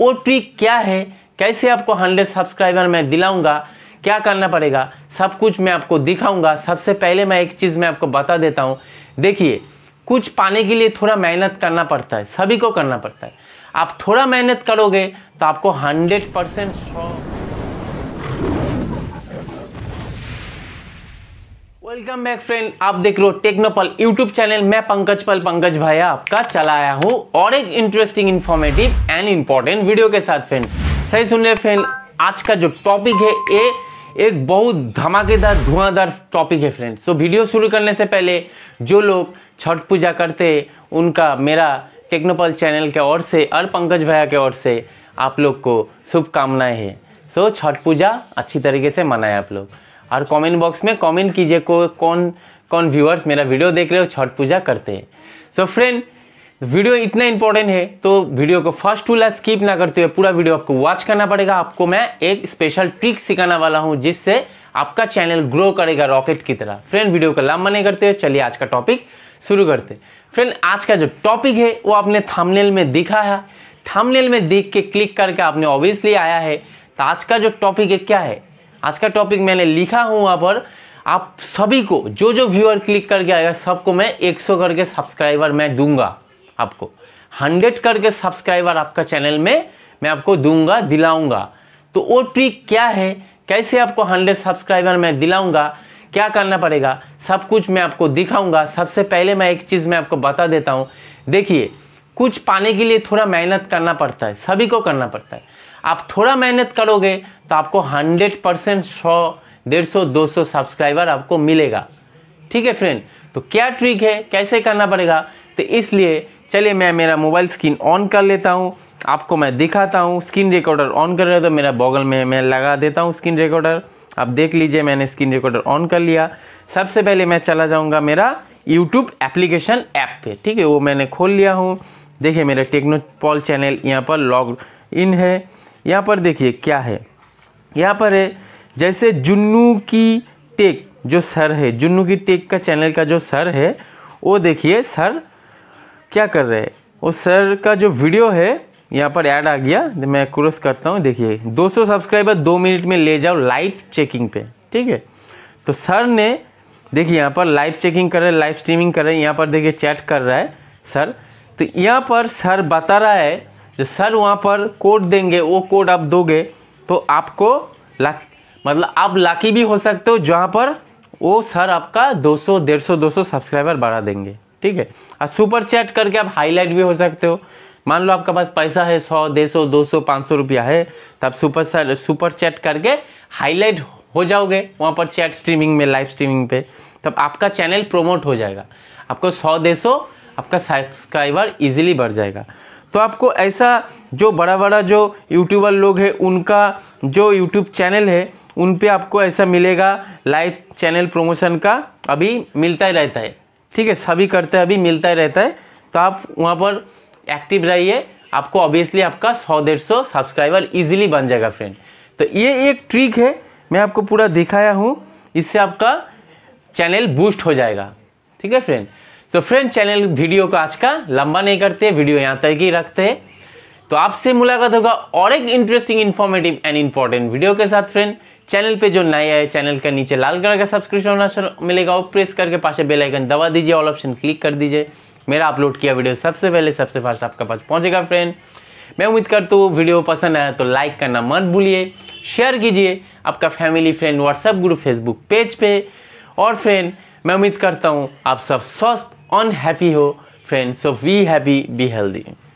वो ट्रिक क्या है कैसे आपको हंड्रेड सब्सक्राइबर मैं दिलाऊंगा क्या करना पड़ेगा सब कुछ मैं आपको दिखाऊंगा सबसे पहले मैं एक चीज़ मैं आपको बता देता हूँ देखिए कुछ पाने के लिए थोड़ा मेहनत करना पड़ता है सभी को करना पड़ता है आप थोड़ा मेहनत करोगे तो आपको hundred percent welcome back friend आप देख रहे हो टेक्नोपल यूट्यूब चैनल मैं पंकज पल पंकज भाई आपका चला आया हूँ और एक interesting informative and important video के साथ फ्रेंड सही सुन रहे फ्रेंड आज का जो टॉपिक है ये एक बहुत धमाकेदार धुआंधार टॉपिक है फ्रेंड सो so, वीडियो शुरू करने से पहले जो लोग छठ पूजा करते उनका मेरा टेक्नोपल चैनल के ओर से और पंकज भैया के ओर से आप लोग को शुभकामनाएं हैं सो so, छठ पूजा अच्छी तरीके से मनाएं आप लोग और कमेंट बॉक्स में कमेंट कीजिए को कौन कौन व्यूअर्स मेरा वीडियो देख रहे हो छठ पूजा करते हैं सो फ्रेंड वीडियो इतना इंपॉर्टेंट है तो वीडियो को फर्स्ट टू लास्ट स्किप ना करते हुए पूरा वीडियो आपको वॉच करना पड़ेगा आपको मैं एक स्पेशल ट्रिक सिखाने वाला हूँ जिससे आपका चैनल ग्रो करेगा रॉकेट की तरह फ्रेंड वीडियो का लंबा नहीं करते हुए चलिए आज का टॉपिक शुरू करते फ्रेंड आज का जो टॉपिक है वो आपने थामनेल में दिखा है थामनेल में देख के क्लिक करके आपने ऑब्वियसली आया है तो आज का जो टॉपिक है क्या है आज का टॉपिक मैंने लिखा हूँ वहाँ पर आप सभी को जो जो व्यूअर क्लिक करके आएगा सबको मैं 100 करके सब्सक्राइबर मैं दूंगा आपको 100 करके सब्सक्राइबर आपका चैनल में मैं आपको दूंगा दिलाऊंगा तो वो ट्रिक क्या है कैसे आपको 100 सब्सक्राइबर मैं दिलाऊंगा क्या करना पड़ेगा सब कुछ मैं आपको दिखाऊंगा सबसे पहले मैं एक चीज़ मैं आपको बता देता हूँ देखिए कुछ पाने के लिए थोड़ा मेहनत करना पड़ता है सभी को करना पड़ता है आप थोड़ा मेहनत करोगे तो आपको हंड्रेड परसेंट सौ डेढ़ सौ दो सौ सब्सक्राइबर आपको मिलेगा ठीक है फ्रेंड तो क्या ट्रिक है कैसे करना पड़ेगा तो इसलिए चलिए मैं मेरा मोबाइल स्क्रीन ऑन कर लेता हूँ आपको मैं दिखाता हूँ स्क्रीन रिकॉर्डर ऑन कर रहे हो तो मेरा बॉगल में मैं लगा देता हूँ स्क्रीन रिकॉर्डर आप देख लीजिए मैंने स्क्रीन रिकॉर्डर ऑन कर लिया सबसे पहले मैं चला जाऊँगा मेरा यूट्यूब एप्लीकेशन ऐप पे ठीक है वो मैंने खोल लिया हूँ देखिए मेरा टेक्नोपॉल चैनल यहाँ पर लॉग इन है यहाँ पर देखिए क्या है यहाँ पर है जैसे जुन्नू की टेक जो सर है जुन्नू की टेक का चैनल का जो सर है वो देखिए सर क्या कर रहे हैं वो सर का जो वीडियो है यहाँ पर ऐड आ गया मैं क्रोस करता हूँ देखिए 200 सब्सक्राइबर दो मिनट में ले जाओ लाइव चेकिंग पे ठीक है तो सर ने देखिए यहाँ पर लाइव चेकिंग कर रहे लाइव स्ट्रीमिंग कर रहे यहाँ पर देखिए चैट कर रहा है सर तो यहाँ पर सर बता रहा है जो सर वहाँ पर कोड देंगे वो कोड आप दोगे तो आपको लक मतलब आप लाकी भी हो सकते हो जहाँ पर वो सर आपका 200 150 200 सब्सक्राइबर बढ़ा देंगे ठीक है और सुपर चैट करके आप हाईलाइट भी हो सकते हो मान लो आपके पास पैसा है सौ डेढ़ सौ दो सौ पाँच सौ रुपया है तो आप सुपर सर सुपर चैट करके हाईलाइट हो जाओगे वहाँ पर चैट स्ट्रीमिंग में लाइव स्ट्रीमिंग पे तब आपका चैनल प्रोमोट हो जाएगा आपको सौ डेढ़ सौ आपका सब्सक्राइबर इजीली बढ़ जाएगा तो आपको ऐसा जो बड़ा बड़ा जो यूट्यूबर लोग हैं उनका जो यूट्यूब चैनल है उन पे आपको ऐसा मिलेगा लाइव चैनल प्रमोशन का अभी मिलता ही रहता है ठीक है सभी करते हैं अभी मिलता ही रहता है तो आप वहाँ पर एक्टिव रहिए आपको ऑब्वियसली आपका सौ डेढ़ सौ सब्सक्राइबर ईजिली बन जाएगा फ्रेंड तो ये एक ट्रिक है मैं आपको पूरा दिखाया हूँ इससे आपका चैनल बूस्ट हो जाएगा ठीक है फ्रेंड तो फ्रेंड चैनल वीडियो को आज का लंबा नहीं करते वीडियो यहाँ तक ही रखते हैं तो आपसे मुलाकात होगा और एक interesting informative and important video के साथ फ्रेंड चैनल पे जो नए आए चैनल के नीचे लाल कलर का सब्सक्रिप्शन होना मिलेगा वो प्रेस करके पास बेल आइकन दबा दीजिए ऑल ऑप्शन क्लिक कर दीजिए मेरा अपलोड किया वीडियो सबसे पहले सबसे फास्ट आपके पास पहुंचेगा फ्रेंड मैं उम्मीद करता हूँ वीडियो पसंद आया तो लाइक करना मत भूलिए शेयर कीजिए आपका family friend WhatsApp group Facebook page पे और फ्रेंड मैं उम्मीद करता हूँ आप सब स्वस्थ unhappy ho friends so be happy be healthy